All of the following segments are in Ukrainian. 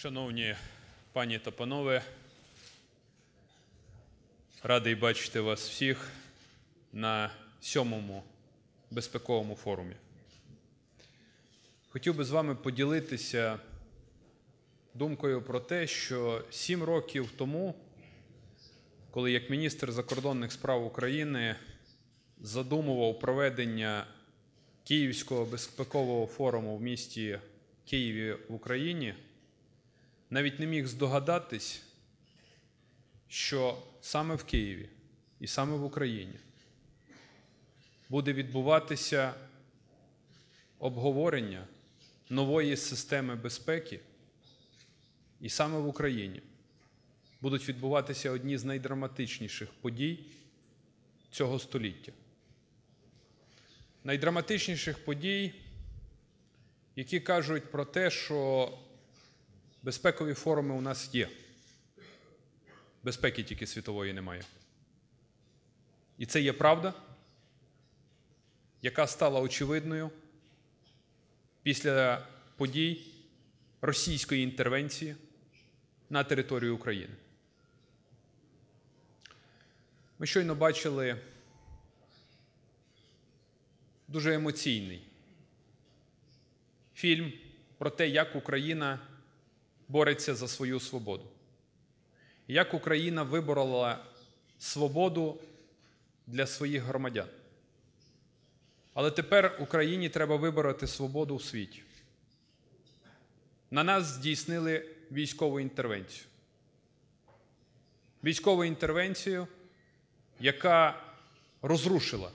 Шановні пані та панове, радий бачити вас всіх на сьомому безпековому форумі. Хотів би з вами поділитися думкою про те, що сім років тому, коли як міністр закордонних справ України задумував проведення Київського безпекового форуму в місті Києві в Україні навіть не міг здогадатись, що саме в Києві і саме в Україні буде відбуватися обговорення нової системи безпеки, і саме в Україні будуть відбуватися одні з найдраматичніших подій цього століття. Найдраматичніших подій, які кажуть про те, що безпекові форуми у нас є. Безпеки тільки світової немає. І це є правда, яка стала очевидною після подій російської інтервенції на територію України. Ми щойно бачили дуже емоційний фільм про те, як Україна бореться за свою свободу. Як Україна виборола свободу для своїх громадян. Але тепер Україні треба вибороти свободу у світі. На нас здійснили військову інтервенцію. Військову інтервенцію, яка розрушила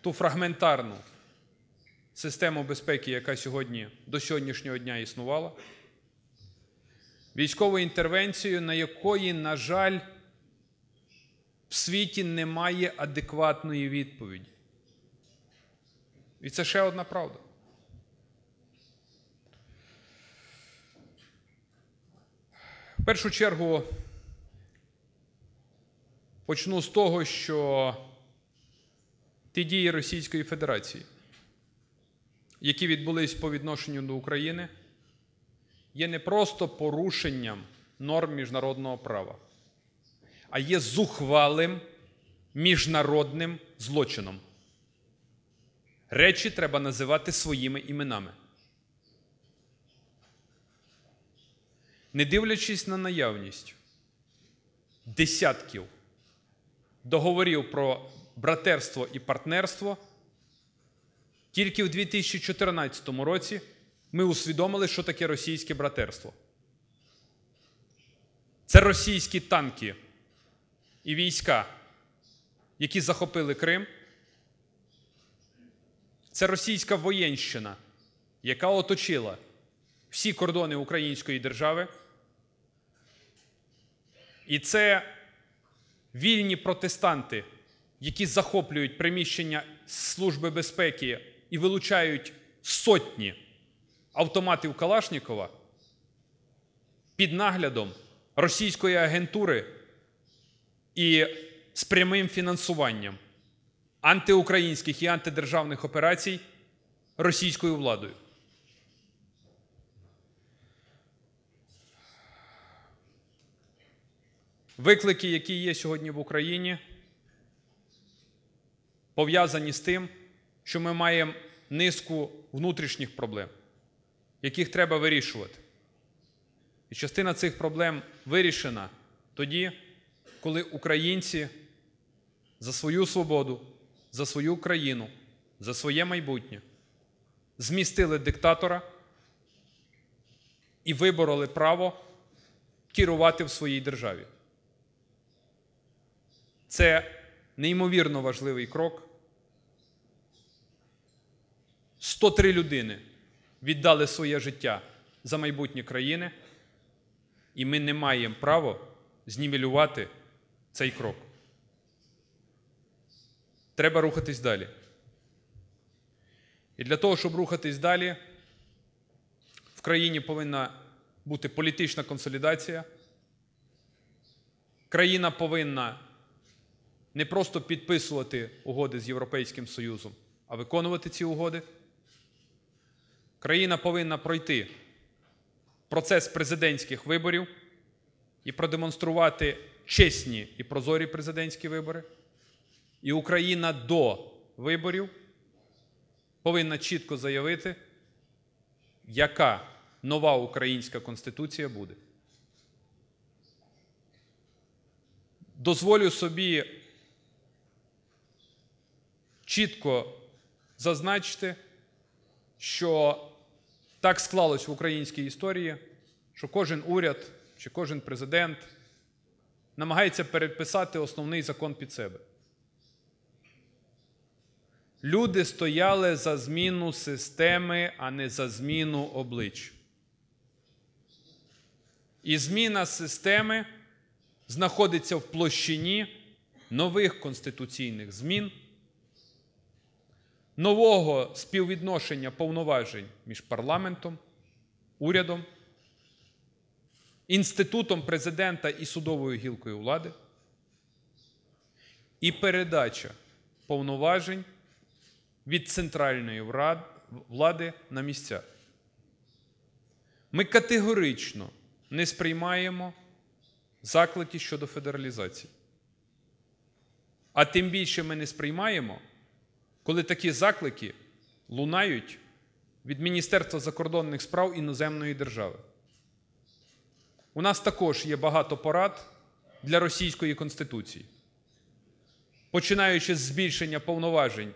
ту фрагментарну систему безпеки, яка сьогодні до сьогоднішнього дня існувала, військову інтервенцію, на якої, на жаль, в світі немає адекватної відповіді. І це ще одна правда. В першу чергу почну з того, що ті дії Російської Федерації які відбулись по відношенню до України, є не просто порушенням норм міжнародного права, а є зухвалим міжнародним злочином. Речі треба називати своїми іменами. Не дивлячись на наявність десятків договорів про братерство і партнерство. Тільки в 2014 році ми усвідомили, що таке російське братерство. Це російські танки і війська, які захопили Крим. Це російська воєнщина, яка оточила всі кордони Української держави. І це вільні протестанти, які захоплюють приміщення Служби безпеки і вилучають сотні автоматів Калашнікова під наглядом російської агентури і з прямим фінансуванням антиукраїнських і антидержавних операцій російською владою. Виклики, які є сьогодні в Україні, пов'язані з тим що ми маємо низку внутрішніх проблем, яких треба вирішувати. І частина цих проблем вирішена тоді, коли українці за свою свободу, за свою країну, за своє майбутнє змістили диктатора і вибороли право керувати в своїй державі. Це неймовірно важливий крок 103 людини віддали своє життя за майбутнє країни, і ми не маємо права знімелювати цей крок. Треба рухатись далі. І для того, щоб рухатись далі, в країні повинна бути політична консолідація. Країна повинна не просто підписувати угоди з Європейським Союзом, а виконувати ці угоди. Країна повинна пройти процес президентських виборів і продемонструвати чесні і прозорі президентські вибори. І Україна до виборів повинна чітко заявити, яка нова українська конституція буде. Дозволю собі чітко зазначити, що так склалось в українській історії, що кожен уряд чи кожен президент намагається переписати основний закон під себе. Люди стояли за зміну системи, а не за зміну облич. І зміна системи знаходиться в площині нових конституційних змін нового співвідношення повноважень між парламентом, урядом, інститутом президента і судовою гілкою влади, і передача повноважень від центральної влади на місця. Ми категорично не сприймаємо заклики щодо федералізації. А тим більше ми не сприймаємо коли такі заклики лунають від Міністерства закордонних справ іноземної держави. У нас також є багато порад для російської конституції, починаючи з збільшення повноважень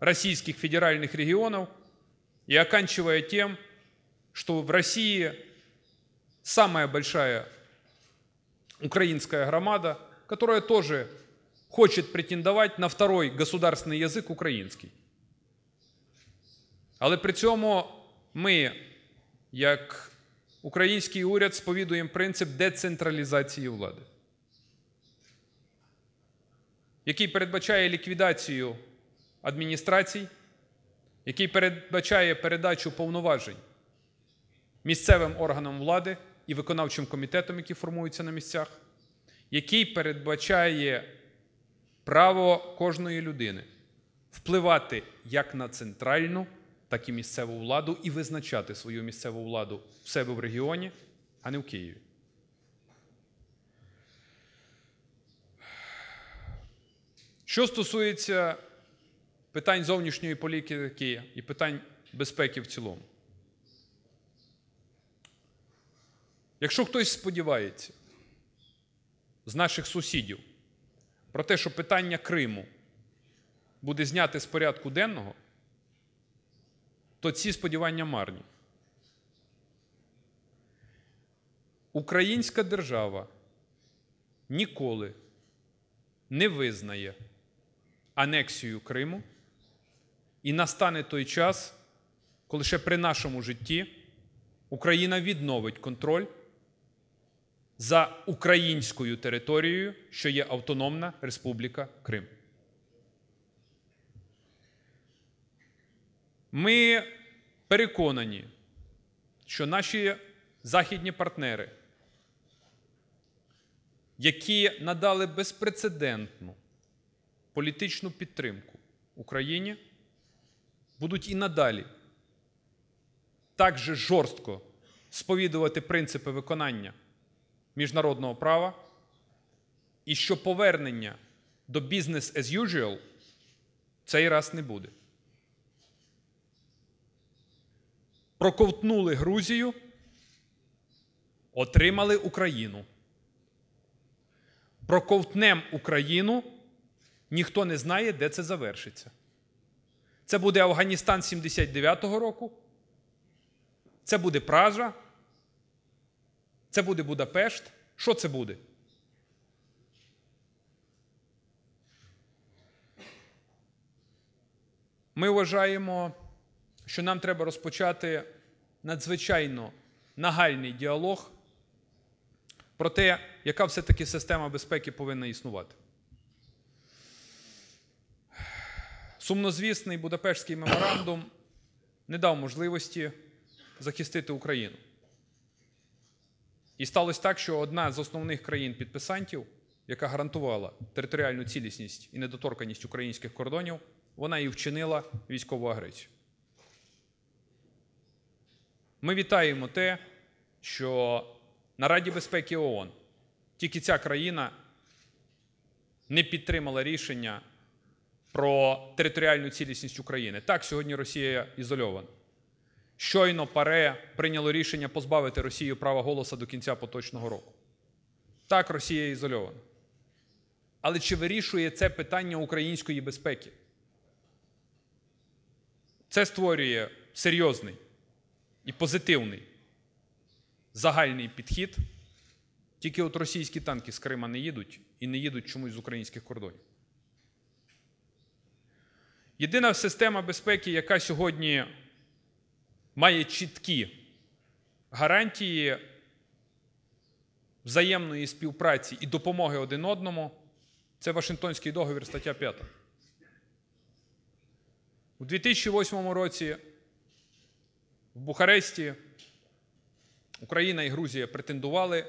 російських федеральних регіонів і оканчивая тим, що в Росії самая большая українська громада, которая теж хочет претендувати на второй государственний язик український. Але при цьому ми, як український уряд, сповідуємо принцип децентралізації влади, який передбачає ліквідацію адміністрацій, який передбачає передачу повноважень місцевим органам влади і виконавчим комітетам, які формуються на місцях, який передбачає право кожної людини впливати як на центральну, так і місцеву владу і визначати свою місцеву владу в себе в регіоні, а не в Києві. Що стосується питань зовнішньої політики і питань безпеки в цілому, якщо хтось сподівається з наших сусідів, про те, що питання Криму буде зняти з порядку денного, то ці сподівання марні. Українська держава ніколи не визнає анексію Криму і настане той час, коли ще при нашому житті Україна відновить контроль за українською територією, що є Автономна Республіка Крим. Ми переконані, що наші західні партнери, які надали безпрецедентну політичну підтримку Україні, будуть і надалі так же жорстко сповідувати принципи виконання міжнародного права і що повернення до business as usual цей раз не буде. Проковтнули Грузію, отримали Україну. Проковтнем Україну. Ніхто не знає, де це завершиться. Це буде Афганістан 79-го року. Це буде Пража. Це буде Будапешт. Що це буде? Ми вважаємо, що нам треба розпочати надзвичайно нагальний діалог про те, яка все-таки система безпеки повинна існувати. Сумнозвісний Будапештський меморандум не дав можливості захистити Україну. І сталося так, що одна з основних країн-підписантів, яка гарантувала територіальну цілісність і недоторканність українських кордонів, вона і вчинила військову агресію. Ми вітаємо те, що на Раді безпеки ООН тільки ця країна не підтримала рішення про територіальну цілісність України. Так, сьогодні Росія ізольована щойно паре прийняло рішення позбавити Росію права голоса до кінця поточного року. Так, Росія ізольована. Але чи вирішує це питання української безпеки? Це створює серйозний і позитивний загальний підхід. Тільки от російські танки з Крима не їдуть і не їдуть чомусь з українських кордонів. Єдина система безпеки, яка сьогодні має чіткі гарантії взаємної співпраці і допомоги один одному. Це Вашингтонський договір, стаття 5. У 2008 році в Бухаресті Україна і Грузія претендували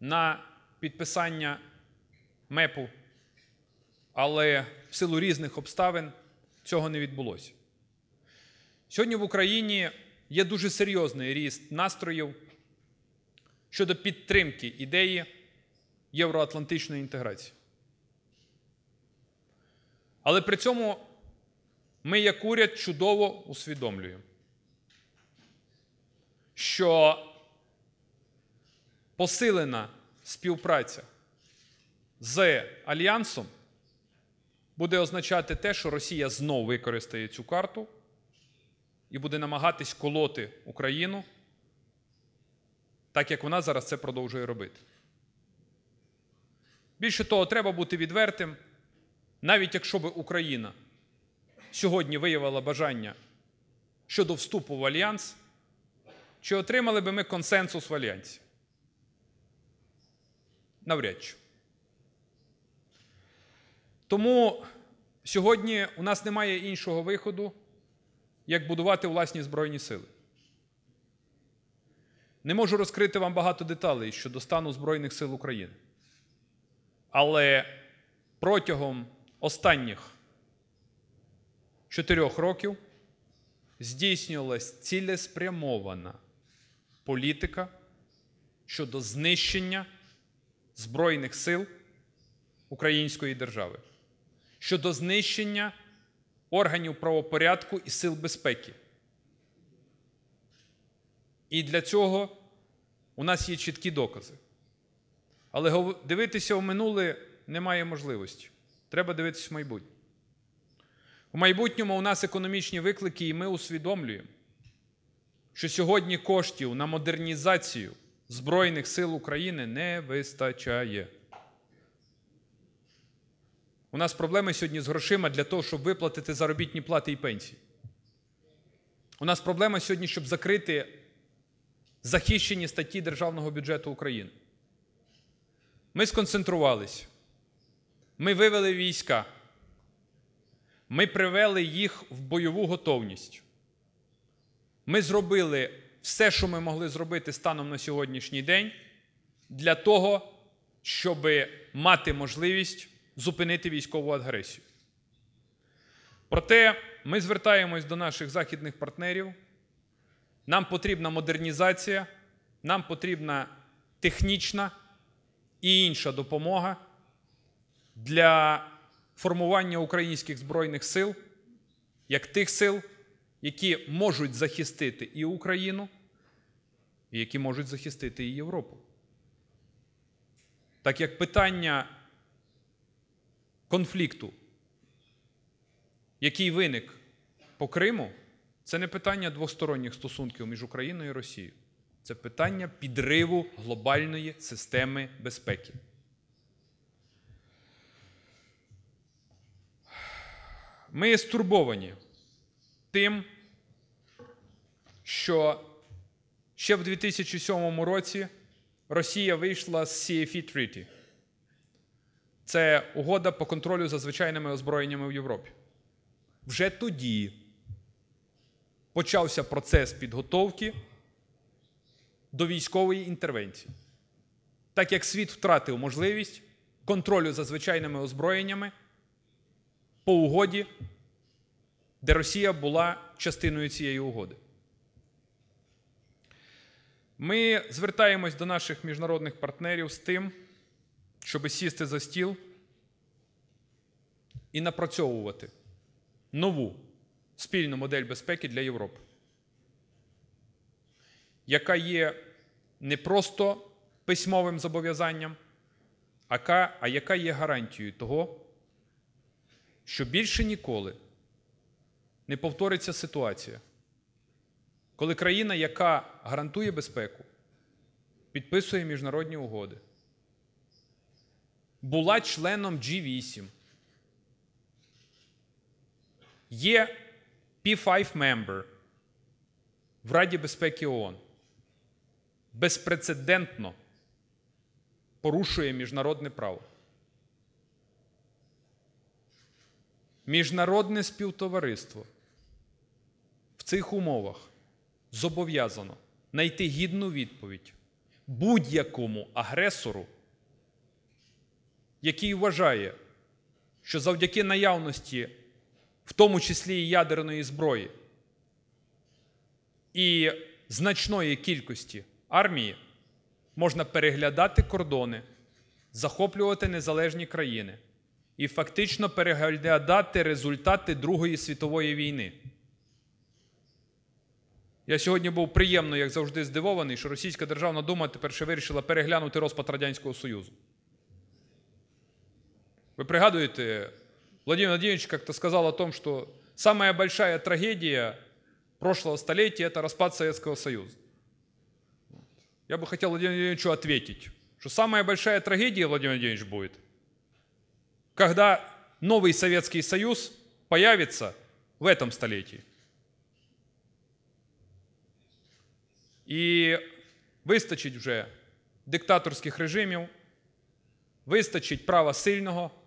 на підписання МЕПу, але в силу різних обставин цього не відбулося. Сьогодні в Україні є дуже серйозний ріст настроїв щодо підтримки ідеї євроатлантичної інтеграції. Але при цьому ми, як уряд, чудово усвідомлюємо, що посилена співпраця з Альянсом буде означати те, що Росія знову використає цю карту і буде намагатись колоти Україну, так як вона зараз це продовжує робити. Більше того, треба бути відвертим, навіть якщо б Україна сьогодні виявила бажання щодо вступу в Альянс, чи отримали би ми консенсус в Альянсі? Навряд чи. Тому сьогодні у нас немає іншого виходу як будувати власні Збройні сили. Не можу розкрити вам багато деталей щодо стану Збройних сил України. Але протягом останніх чотирьох років здійснювалась цілеспрямована політика щодо знищення Збройних сил Української держави, щодо знищення органів правопорядку і сил безпеки. І для цього у нас є чіткі докази. Але дивитися в минуле немає можливості. Треба дивитися в майбутнє. У майбутньому у нас економічні виклики, і ми усвідомлюємо, що сьогодні коштів на модернізацію Збройних сил України не вистачає. У нас проблеми сьогодні з грошима для того, щоб виплатити заробітні плати і пенсії. У нас проблема сьогодні, щоб закрити захищені статті Державного бюджету України. Ми сконцентрувалися. Ми вивели війська. Ми привели їх в бойову готовність. Ми зробили все, що ми могли зробити станом на сьогоднішній день, для того, щоб мати можливість зупинити військову агресію. Проте ми звертаємось до наших західних партнерів. Нам потрібна модернізація, нам потрібна технічна і інша допомога для формування українських збройних сил як тих сил, які можуть захистити і Україну, і які можуть захистити і Європу. Так як питання конфлікту, який виник по Криму, це не питання двосторонніх стосунків між Україною і Росією. Це питання підриву глобальної системи безпеки. Ми стурбовані тим, що ще в 2007 році Росія вийшла з CFE Treaty – це угода по контролю за звичайними озброєннями в Європі. Вже тоді почався процес підготовки до військової інтервенції. Так як світ втратив можливість контролю за звичайними озброєннями по угоді, де Росія була частиною цієї угоди. Ми звертаємось до наших міжнародних партнерів з тим щоб сісти за стіл і напрацьовувати нову спільну модель безпеки для Європи, яка є не просто письмовим зобов'язанням, а яка є гарантією того, що більше ніколи не повториться ситуація, коли країна, яка гарантує безпеку, підписує міжнародні угоди була членом G8, є P5 member в Раді безпеки ООН, безпрецедентно порушує міжнародне право. Міжнародне співтовариство в цих умовах зобов'язано знайти гідну відповідь будь-якому агресору який вважає, що завдяки наявності, в тому числі і ядерної зброї і значної кількості армії, можна переглядати кордони, захоплювати незалежні країни і фактично переглядати результати Другої світової війни. Я сьогодні був приємно, як завжди, здивований, що Російська Державна Дума тепер ще вирішила переглянути розпад Радянського Союзу. Вы пригадываете, Владимир Владимирович как-то сказал о том, что самая большая трагедия прошлого столетия – это распад Советского Союза. Я бы хотел Владимиру Владимировичу ответить, что самая большая трагедия, Владимир Владимирович, будет, когда новый Советский Союз появится в этом столетии. И вистачить уже диктаторских режимов, вистачить права сильного –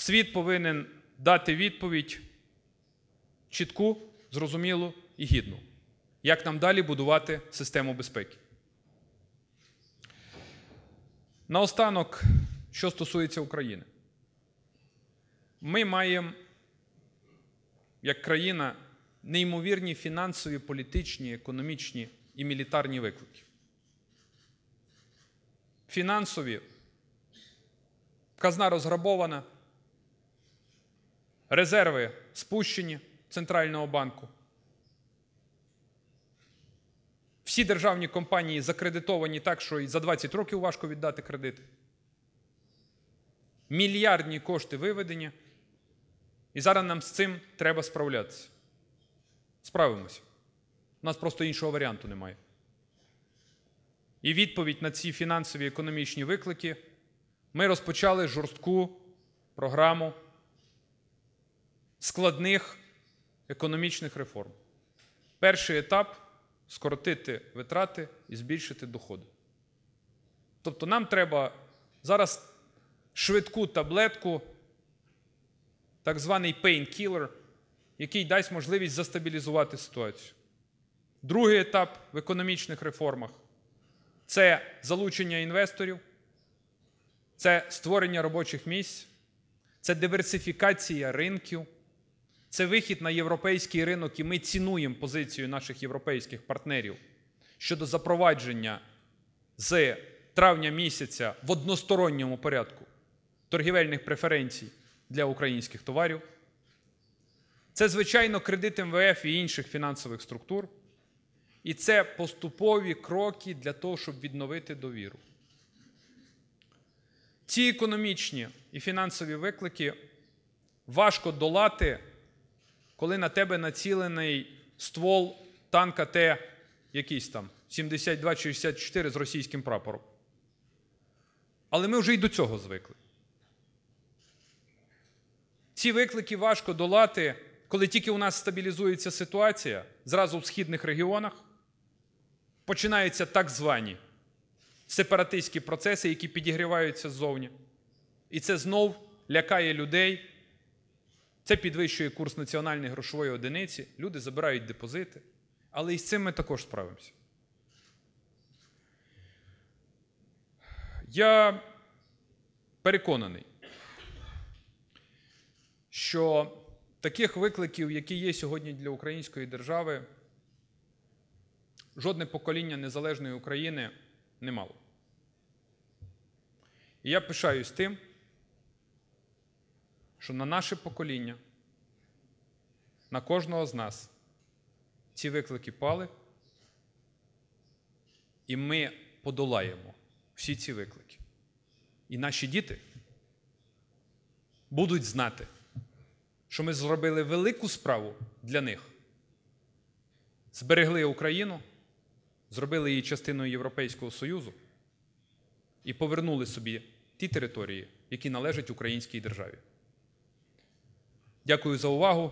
Світ повинен дати відповідь чітку, зрозумілу і гідну, як нам далі будувати систему безпеки. Наостанок, що стосується України, ми маємо як країна неймовірні фінансові, політичні, економічні і мілітарні виклики. Фінансові казна розграбована. Резерви спущені Центрального банку. Всі державні компанії закредитовані так, що і за 20 років важко віддати кредит. Мільярдні кошти виведені. І зараз нам з цим треба справлятися. Справимося. У нас просто іншого варіанту немає. І відповідь на ці фінансові економічні виклики ми розпочали жорстку програму складних економічних реформ. Перший етап скоротити витрати і збільшити доходи. Тобто, нам треба зараз швидку таблетку, так званий пейнкілер, який дасть можливість застабілізувати ситуацію. Другий етап в економічних реформах це залучення інвесторів, це створення робочих місць, це диверсифікація ринків. Це вихід на європейський ринок, і ми цінуємо позицію наших європейських партнерів щодо запровадження з травня місяця в односторонньому порядку торгівельних преференцій для українських товарів. Це, звичайно, кредит МВФ і інших фінансових структур. І це поступові кроки для того, щоб відновити довіру. Ці економічні і фінансові виклики важко долати коли на тебе націлений ствол танка Т якийсь там 72-64 чи з російським прапором. Але ми вже й до цього звикли. Ці виклики важко долати, коли тільки у нас стабілізується ситуація зразу в східних регіонах. Починаються так звані сепаратистські процеси, які підігріваються ззовні. І це знов лякає людей це підвищує курс національної грошової одиниці, люди забирають депозити. Але і з цим ми також справимося. Я переконаний, що таких викликів, які є сьогодні для української держави, жодне покоління незалежної України не мало. І я пишаюсь тим що на наше покоління, на кожного з нас ці виклики пали, і ми подолаємо всі ці виклики. І наші діти будуть знати, що ми зробили велику справу для них. Зберегли Україну, зробили її частиною Європейського Союзу і повернули собі ті території, які належать українській державі. Дякую за увагу.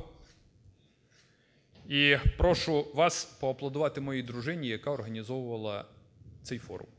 І прошу вас поаплодувати моїй дружині, яка організовувала цей форум.